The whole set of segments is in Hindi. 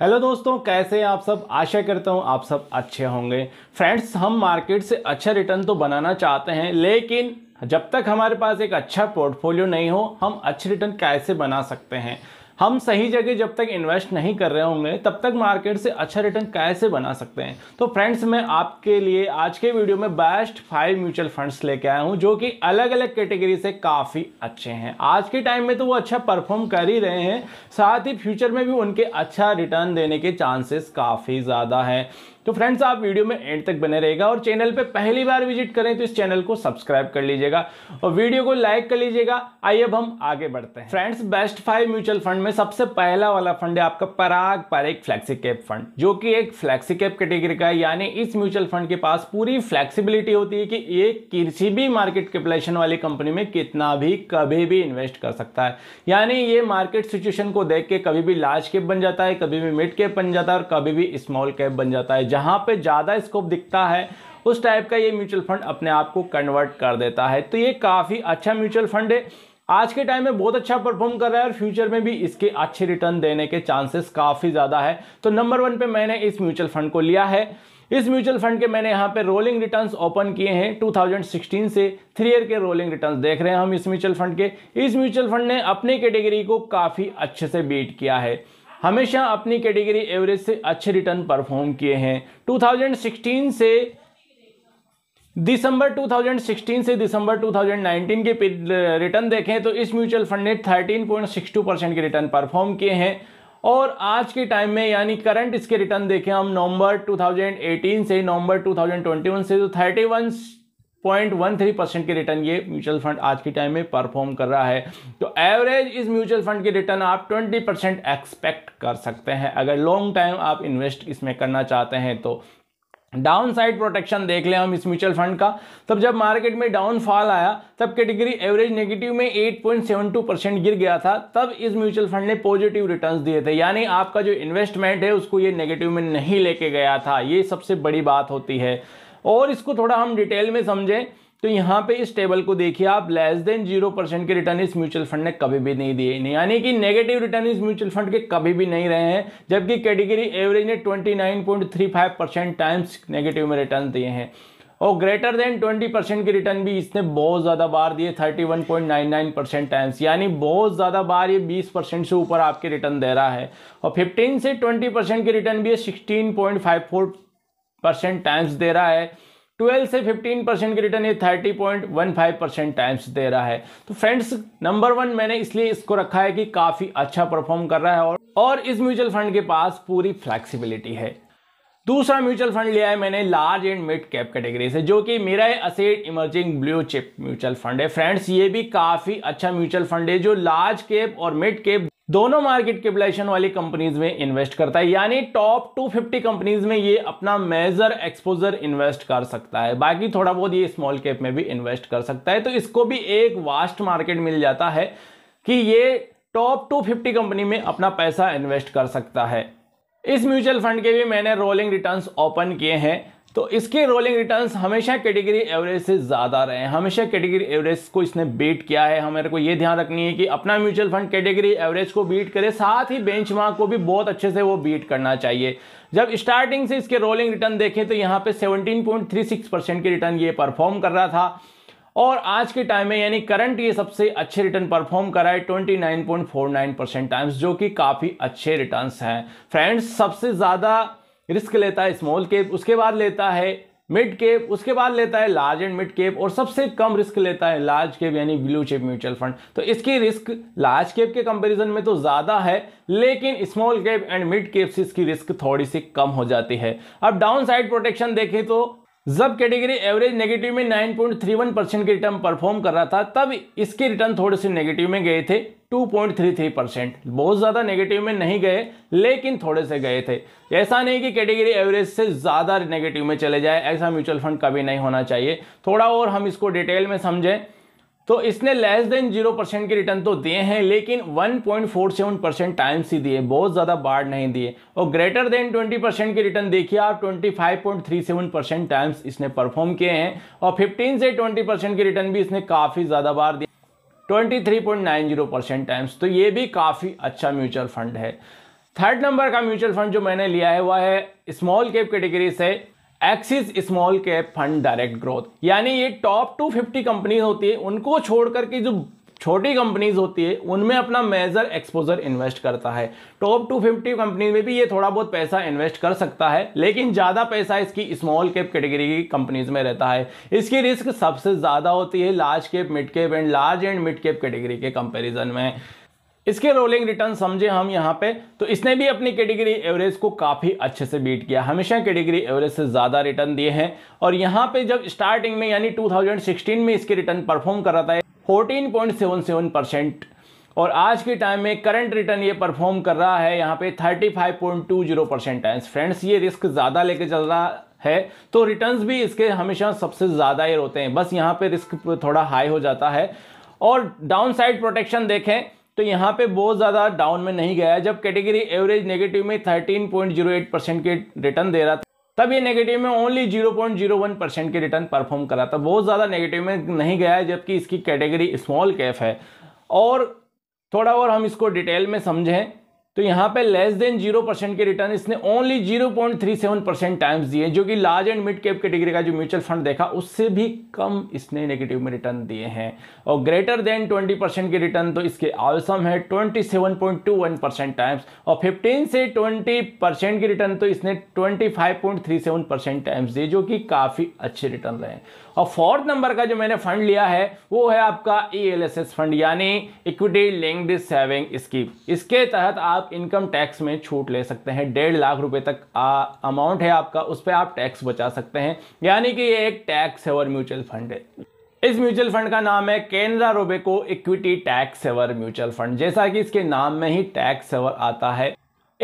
हेलो दोस्तों कैसे हैं आप सब आशा करता हूं आप सब अच्छे होंगे फ्रेंड्स हम मार्केट से अच्छा रिटर्न तो बनाना चाहते हैं लेकिन जब तक हमारे पास एक अच्छा पोर्टफोलियो नहीं हो हम अच्छे रिटर्न कैसे बना सकते हैं हम सही जगह जब तक इन्वेस्ट नहीं कर रहे होंगे तब तक मार्केट से अच्छा रिटर्न कैसे बना सकते हैं तो फ्रेंड्स मैं आपके लिए आज के वीडियो में बेस्ट फाइव म्यूचुअल फंड्स लेके आया हूँ जो कि अलग अलग कैटेगरी से काफ़ी अच्छे हैं आज के टाइम में तो वो अच्छा परफॉर्म कर ही रहे हैं साथ ही फ्यूचर में भी उनके अच्छा रिटर्न देने के चांसेस काफ़ी ज़्यादा हैं तो फ्रेंड्स आप वीडियो में एंड तक बने रहेगा और चैनल पर पहली बार विजिट करें तो इस चैनल को सब्सक्राइब कर लीजिएगा और वीडियो को लाइक कर लीजिएगा आइए अब हम आगे बढ़ते हैं friends best five mutual fund में सबसे पहला वाला फंड है आपका Parag Parikh flexi cap fund जो कि एक फ्लैक्सी कैप कैटेगरी का है यानी इस म्यूचुअल फंड के पास पूरी फ्लैक्सीबिलिटी होती है कि ये किसी भी मार्केट कैपलेशन वाली कंपनी में कितना भी कभी भी इन्वेस्ट कर सकता है यानी ये मार्केट सिचुएशन को देख के कभी भी लार्ज कैप बन जाता है कभी भी मिड कैप बन जाता है और कभी भी स्मॉल कैप बन जाता है जहाँ पे ज़्यादा स्कोप दिखता है उस टाइप का ये म्यूचुअल फंड अपने आप को कन्वर्ट कर देता है तो ये काफ़ी अच्छा म्यूचुअल फंड है आज के टाइम में बहुत अच्छा परफॉर्म कर रहा है और फ्यूचर में भी इसके अच्छे रिटर्न देने के चांसेस काफ़ी ज़्यादा है तो नंबर वन पे मैंने इस म्यूचुअल फंड को लिया है इस म्यूचुअल फंड के मैंने यहाँ पे रोलिंग रिटर्न्स ओपन किए हैं 2016 से थ्री ईयर के रोलिंग रिटर्न्स देख रहे हैं हम इस म्यूचुअल फंड के इस म्यूचुअल फंड ने अपने कैटेगरी को काफ़ी अच्छे से बीट किया है हमेशा अपनी कैटेगरी एवरेज से अच्छे रिटर्न परफॉर्म किए हैं 2016 से दिसंबर 2016 से दिसंबर 2019 के रिटर्न देखें तो इस म्यूचुअल फंड ने 13.62 परसेंट के रिटर्न परफॉर्म किए हैं और आज के टाइम में यानी करंट इसके रिटर्न देखें हम नवंबर 2018 से नवंबर 2021 से तो 31 0.13 के रिटर्न ये म्यूचुअल फंड आज के टाइम में परफॉर्म कर रहा है तो एवरेज इस म्यूचुअल फंड के रिटर्न आप 20 परसेंट एक्सपेक्ट कर सकते हैं अगर लॉन्ग टाइम आप इन्वेस्ट इसमें करना चाहते हैं तो डाउन साइड प्रोटेक्शन देख लें हम इस म्यूचुअल फंड का तब जब मार्केट में डाउनफॉल आया तब कैटेगरी एवरेज नेगेटिव में 8.72 परसेंट गिर गया था तब इस म्यूचुअल फंड ने पॉजिटिव रिटर्न्स दिए थे यानी आपका जो इन्वेस्टमेंट है उसको ये नेगेटिव में नहीं लेके गया था ये सबसे बड़ी बात होती है और इसको थोड़ा हम डिटेल में समझें तो यहाँ पे इस टेबल को देखिए आप लेस देन जीरो परसेंट के रिटर्न इस म्यूचुअल फंड ने कभी भी नहीं दिए यानी कि नेगेटिव रिटर्न इस म्यूचुअल फंड के कभी भी नहीं रहे हैं जबकि कैटेगरी एवरेज ने 29.35 परसेंट टाइम्स नेगेटिव में रिटर्न दिए हैं और ग्रेटर देन 20 परसेंट के रिटर्न भी इसने बहुत ज़्यादा बार दिए 31.99 परसेंट टाइम्स यानी बहुत ज़्यादा बार ये 20 परसेंट से ऊपर आपके रिटर्न दे रहा है और 15 से 20 परसेंट के रिटर्न भी ये 16.54 परसेंट टाइम्स दे रहा है 12 से 15 परसेंट के रिटर्न ये 30.15 परसेंट टाइम्स दे रहा है तो फ्रेंड्स नंबर वन मैंने इसलिए इसको रखा है कि काफ़ी अच्छा परफॉर्म कर रहा है और, और इस म्यूचुअल फंड के पास पूरी फ्लैक्सीबिलिटी है दूसरा म्यूचुअल फंड लिया है मैंने large and mid cap category से जो कि मेरा asset emerging blue chip mutual fund है फ्रेंड्स ये भी काफ़ी अच्छा म्यूचुअल फंड है जो लार्ज कैप और मिड कैप दोनों मार्केट कैपिटलाइजेशन वाली कंपनीज में इन्वेस्ट करता है यानी टॉप 250 कंपनीज में ये अपना मेजर एक्सपोजर इन्वेस्ट कर सकता है बाकी थोड़ा बहुत ये स्मॉल कैप में भी इन्वेस्ट कर सकता है तो इसको भी एक वास्ट मार्केट मिल जाता है कि ये टॉप 250 कंपनी में अपना पैसा इन्वेस्ट कर सकता है इस म्यूचुअल फंड के भी मैंने रोलिंग रिटर्न ओपन किए हैं तो इसके रोलिंग रिटर्न्स हमेशा कैटेगरी एवरेज से ज़्यादा रहे हमेशा कैटेगरी एवरेज को इसने बीट किया है हमारे को ये ध्यान रखनी है कि अपना म्यूचुअल फंड कैटेगरी एवरेज को बीट करे साथ ही बेंचमार्क को भी बहुत अच्छे से वो बीट करना चाहिए जब स्टार्टिंग से इसके रोलिंग रिटर्न देखें तो यहाँ पे 17.36 परसेंट के रिटर्न ये परफॉर्म कर रहा था और आज के टाइम में यानी करंट ये सबसे अच्छे रिटर्न परफॉर्म कर रहा है 29.49 परसेंट टाइम्स जो कि काफ़ी अच्छे रिटर्न्स हैं फ्रेंड्स सबसे ज़्यादा रिस्क लेता है स्मॉल कैप उसके बाद लेता है मिड कैप उसके बाद लेता है लार्ज एंड मिड कैप और सबसे कम रिस्क लेता है लार्ज कैप यानी ब्लू चिप म्यूचुअल फंड तो इसकी रिस्क लार्ज कैप के कंपैरिजन में तो ज़्यादा है लेकिन small cap and mid cap से इसकी रिस्क थोड़ी सी कम हो जाती है अब डाउन साइड प्रोटेक्शन देखें तो जब कैटेगरी एवरेज नेगेटिव में 9.31 परसेंट के रिटर्न परफॉर्म कर रहा था तब इसके रिटर्न थोड़े से नेगेटिव में गए थे 2.33 परसेंट बहुत ज़्यादा नेगेटिव में नहीं गए लेकिन थोड़े से गए थे ऐसा नहीं कि कैटेगरी एवरेज से ज़्यादा नेगेटिव में चले जाए ऐसा म्यूचुअल फंड कभी नहीं होना चाहिए थोड़ा और हम इसको डिटेल में समझें तो इसने लेस देन जीरो परसेंट के रिटर्न तो दिए हैं लेकिन 1.47 परसेंट टाइम्स ही दिए बहुत ज़्यादा बाढ़ नहीं दिए और ग्रेटर देन 20 परसेंट के रिटर्न देखिए आप 25.37 परसेंट टाइम्स इसने परफॉर्म किए हैं और 15 से 20 परसेंट के रिटर्न भी इसने काफ़ी ज़्यादा बार दिए 23.90 परसेंट टाइम्स तो ये भी काफ़ी अच्छा म्यूचुअल फंड है थर्ड नंबर का म्यूचुअल फंड जो मैंने लिया है वह है स्मॉल कैप कैटेगरी से Axis small cap fund direct growth यानी ये टॉप टू फिफ्टी कंपनीज होती है उनको छोड़ करके जो छोटी कंपनीज होती है उनमें अपना मेजर एक्सपोजर इन्वेस्ट करता है टॉप टू फिफ्टी कंपनीज में भी ये थोड़ा बहुत पैसा इन्वेस्ट कर सकता है लेकिन ज़्यादा पैसा इसकी स्मॉल कैप कैटेगरी की कंपनीज में रहता है इसकी रिस्क सबसे ज़्यादा होती है large cap mid cap and large and mid cap category के कंपेरिजन में इसके रोलिंग रिटर्न समझे हम यहाँ पे तो इसने भी अपनी कैटेगरी एवरेज को काफ़ी अच्छे से बीट किया हमेशा कैटेगरी एवरेज से ज़्यादा रिटर्न दिए हैं और यहाँ पे जब स्टार्टिंग में यानी 2016 में इसके रिटर्न परफॉर्म कर रहा था 14.77 परसेंट और आज के टाइम में करंट रिटर्न ये परफॉर्म कर रहा है यहाँ पे जीरो परसेंट है फ्रेंड्स ये रिस्क ज़्यादा लेके चल रहा है तो रिटर्न भी इसके हमेशा सबसे ज़्यादा ही होते हैं बस यहाँ पे रिस्क थोड़ा हाई हो जाता है और डाउन साइड प्रोटेक्शन देखें तो यहाँ पे बहुत ज़्यादा डाउन में नहीं गया जब कैटेगरी एवरेज नेगेटिव में 13.08 परसेंट के रिटर्न दे रहा था तब ये नेगेटिव में ओनली 0.01 परसेंट के रिटर्न परफॉर्म करा था बहुत ज़्यादा नेगेटिव में नहीं गया है जबकि इसकी कैटेगरी स्मॉल कैफ है और थोड़ा और हम इसको डिटेल में समझें तो यहाँ पे लेस देन जीरो परसेंट के रिटर्न इसने only zero point three seven percent times दिए जो कि large and mid cap category का जो म्यूचुअल फंड देखा उससे भी कम इसने नेगेटिव में रिटर्न दिए हैं और ग्रेटर देन ट्वेंटी परसेंट के रिटर्न तो इसके आवसम है twenty seven point two one percent times और फिफ्टीन से ट्वेंटी परसेंट के रिटर्न तो इसने twenty five point three seven percent times दिए जो कि काफ़ी अच्छे रिटर्न रहे और फोर्थ नंबर का जो मैंने फंड लिया है वो है आपका ई e फंड यानी इक्विटी लिंक्ड सेविंग स्कीम इसके तहत आप आप इनकम टैक्स में छूट ले सकते हैं डेढ़ लाख रुपए तक अमाउंट है आपका उस पर आप टैक्स बचा सकते हैं यानी कि ये एक टैक्स सेवर म्यूचुअल फंड है इस म्यूचुअल फंड का नाम है Canara Robeco equity tax saver mutual fund जैसा कि इसके नाम में ही टैक्स सेवर आता है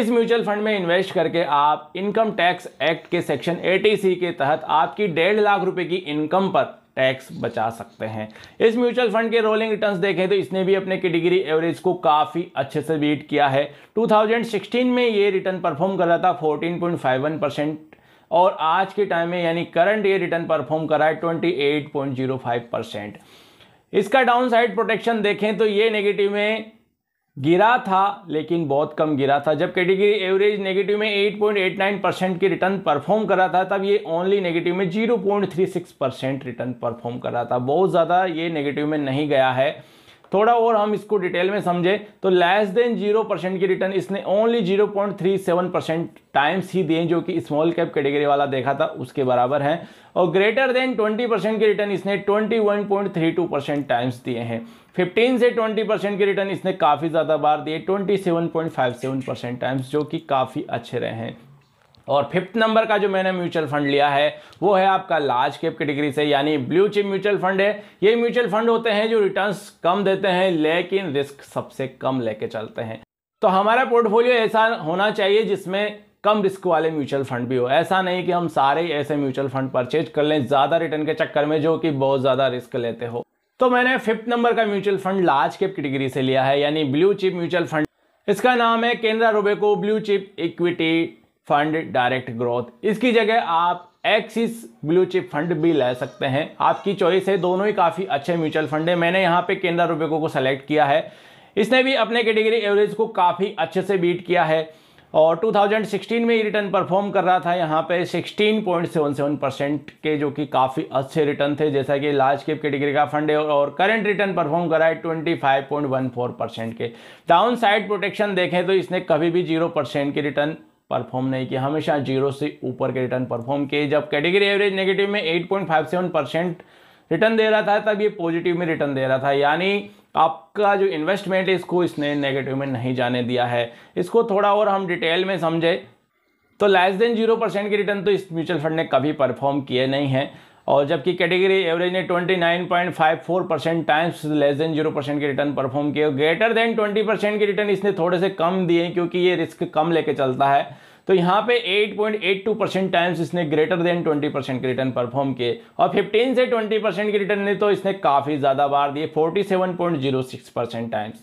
इस म्यूचुअल फंड में इन्वेस्ट करके आप इनकम टैक्स एक्ट के सेक्शन एटीसी के तहत आपकी डेढ़ लाख रुपए की इनकम पर टैक्स बचा सकते हैं इस म्यूचुअल फंड के रोलिंग रिटर्न्स देखें तो इसने भी अपने कैटेगरी एवरेज को काफ़ी अच्छे से बीट किया है 2016 में ये रिटर्न परफॉर्म कर रहा था 14.51 परसेंट और आज के टाइम में यानी करंट ये रिटर्न परफॉर्म कर रहा है 28.05 परसेंट इसका डाउन साइड प्रोटेक्शन देखें तो ये नेगेटिव में गिरा था लेकिन बहुत कम गिरा था जब कैटेगरी एवरेज नेगेटिव में 8.89 परसेंट की रिटर्न परफॉर्म कर रहा था तब ये ओनली नेगेटिव में 0.36 परसेंट रिटर्न परफॉर्म कर रहा था बहुत ज़्यादा ये नेगेटिव में नहीं गया है थोड़ा और हम इसको डिटेल में समझे तो लेस देन जीरो परसेंट की रिटर्न इसने only zero point three seven percent times ही दिए जो कि स्मॉल कैप कैटेगरी वाला देखा था उसके बराबर है और ग्रेटर देन ट्वेंटी परसेंट की रिटर्न इसने twenty one point three two percent times दिए हैं फिफ्टीन से ट्वेंटी परसेंट के रिटर्न इसने काफ़ी ज़्यादा बार दिए twenty seven point five seven percent times जो कि काफ़ी अच्छे रहे हैं और फिफ्थ नंबर का जो मैंने म्यूचुअल फंड लिया है वो है आपका लार्ज कैप कैटेगरी से यानी ब्लू चिप म्यूचुअल फंड है ये म्यूचुअल फंड होते हैं जो रिटर्न्स कम देते हैं लेकिन रिस्क सबसे कम लेके चलते हैं तो हमारा पोर्टफोलियो ऐसा होना चाहिए जिसमें कम रिस्क वाले म्यूचुअल फंड भी हो ऐसा नहीं कि हम सारे ऐसे म्यूचुअल फंड परचेज कर लें ज़्यादा रिटर्न के चक्कर में जो कि बहुत ज़्यादा रिस्क लेते हो तो मैंने फिफ्थ नंबर का mutual fund large cap category से लिया है यानी ब्लू चिप म्यूचुअल फंड इसका नाम है Canara Robeco blue chip equity fund direct growth इसकी जगह आप एक्सिस ब्लू चिप फंड भी ले सकते हैं आपकी चॉइस है दोनों ही काफ़ी अच्छे म्यूचुअल फंड है मैंने यहाँ पे केंद्र रुपये को सेलेक्ट किया है इसने भी अपने कैटेगरी एवरेज को काफ़ी अच्छे से बीट किया है और 2016 में ये रिटर्न परफॉर्म कर रहा था यहाँ पे 16.77 परसेंट के जो कि काफ़ी अच्छे रिटर्न थे जैसा कि लार्ज कैप कैटेगरी का फंड है और करंट रिटर्न परफॉर्म करा है 25.14 परसेंट के डाउन साइड प्रोटेक्शन देखें तो इसने कभी भी जीरो परसेंट की रिटर्न परफॉर्म नहीं किया हमेशा जीरो से ऊपर के रिटर्न परफॉर्म किए जब कैटेगरी एवरेज नेगेटिव में 8.57 परसेंट रिटर्न दे रहा था तब ये पॉजिटिव में रिटर्न दे रहा था यानी आपका जो इन्वेस्टमेंट है इसको इसने नेगेटिव में नहीं जाने दिया है इसको थोड़ा और हम डिटेल में समझे तो लेस देन जीरो परसेंट के रिटर्न तो इस म्यूचुअल फंड ने कभी परफॉर्म किए नहीं है और जबकि कैटेगरी एवरेज ने 29.54 percent times less than zero percent के रिटर्न परफॉर्म किए ग्रेटर देन 20 परसेंट के रिटर्न इसने थोड़े से कम दिए क्योंकि ये रिस्क कम लेके चलता है तो यहाँ पे 8.82 परसेंट टाइम्स इसने ग्रेटर देन 20 परसेंट के रिटर्न परफॉर्म किए और 15 से 20 परसेंट के रिटर्न ने तो इसने काफ़ी ज़्यादा बार दिए फोर्टी परसेंट टाइम्स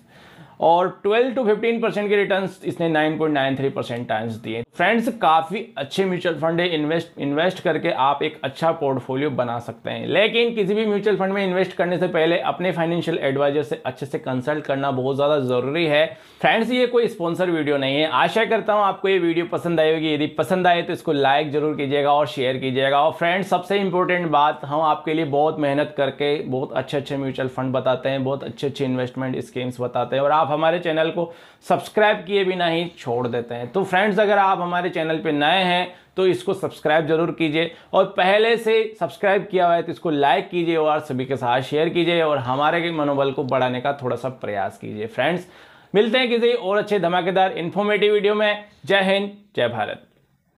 और 12 टू 15 परसेंट के रिटर्न इसने 9.93 परसेंट टाइम्स दिए फ्रेंड्स काफ़ी अच्छे म्यूचुअल फंड है इन्वेस्ट इन्वेस्ट करके आप एक अच्छा पोर्टफोलियो बना सकते हैं लेकिन किसी भी म्यूचुअल फंड में इन्वेस्ट करने से पहले अपने फाइनेंशियल एडवाइजर से अच्छे से कंसल्ट करना बहुत ज़्यादा ज़रूरी है फ्रेंड्स ये कोई स्पॉन्सर वीडियो नहीं है आशा करता हूँ आपको ये वीडियो पसंद आई होगी यदि पसंद आए तो इसको लाइक जरूर कीजिएगा और शेयर कीजिएगा और फ्रेंड्स सबसे इंपॉर्टेंट बात हम आपके लिए बहुत मेहनत करके बहुत अच्छे अच्छे म्यूचुअल फंड बताते हैं बहुत अच्छे अच्छे इन्वेस्टमेंट स्कीम्स बताते हैं और आप हमारे चैनल को सब्सक्राइब किए बिना ही छोड़ देते हैं तो फ्रेंड्स अगर आप हमारे चैनल पर नए हैं तो इसको सब्सक्राइब जरूर कीजिए और पहले से सब्सक्राइब किया हुआ है तो इसको लाइक कीजिए और सभी के साथ शेयर कीजिए और हमारे मनोबल को बढ़ाने का थोड़ा सा प्रयास कीजिए फ्रेंड्स मिलते हैं किसी और अच्छे धमाकेदार इन्फॉर्मेटिव वीडियो में जय हिंद जय भारत